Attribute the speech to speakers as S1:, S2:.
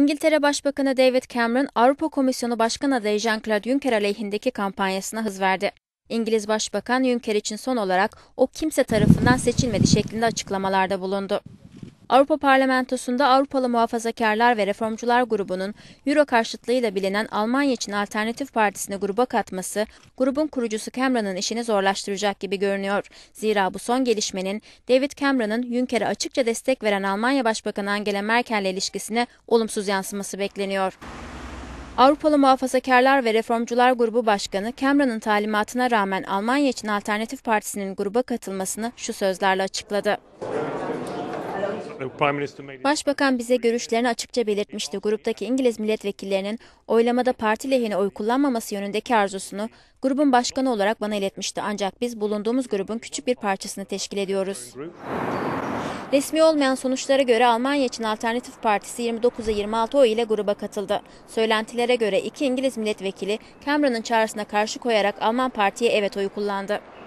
S1: İngiltere Başbakanı David Cameron, Avrupa Komisyonu Başkanı adayı Jean-Claude Juncker aleyhindeki kampanyasına hız verdi. İngiliz Başbakan Juncker için son olarak o kimse tarafından seçilmedi şeklinde açıklamalarda bulundu. Avrupa Parlamentosu'nda Avrupalı Muhafazakarlar ve Reformcular grubunun Euro karşıtlığıyla bilinen Almanya için Alternatif Partisi'ni gruba katması, grubun kurucusu Cameron'ın işini zorlaştıracak gibi görünüyor. Zira bu son gelişmenin David Cameron'ın Juncker'e açıkça destek veren Almanya Başbakanı Angela Merkel'le ilişkisine olumsuz yansıması bekleniyor. Avrupalı Muhafazakarlar ve Reformcular Grubu Başkanı Cameron'ın talimatına rağmen Almanya için Alternatif Partisi'nin gruba katılmasını şu sözlerle açıkladı. Başbakan bize görüşlerini açıkça belirtmişti. Gruptaki İngiliz milletvekillerinin oylamada parti lehine oy kullanmaması yönündeki arzusunu grubun başkanı olarak bana iletmişti. Ancak biz bulunduğumuz grubun küçük bir parçasını teşkil ediyoruz. Resmi olmayan sonuçlara göre Almanya için Alternatif Partisi 29'a 26 oy ile gruba katıldı. Söylentilere göre iki İngiliz milletvekili Cameron'ın çağrısına karşı koyarak Alman partiye evet oyu kullandı.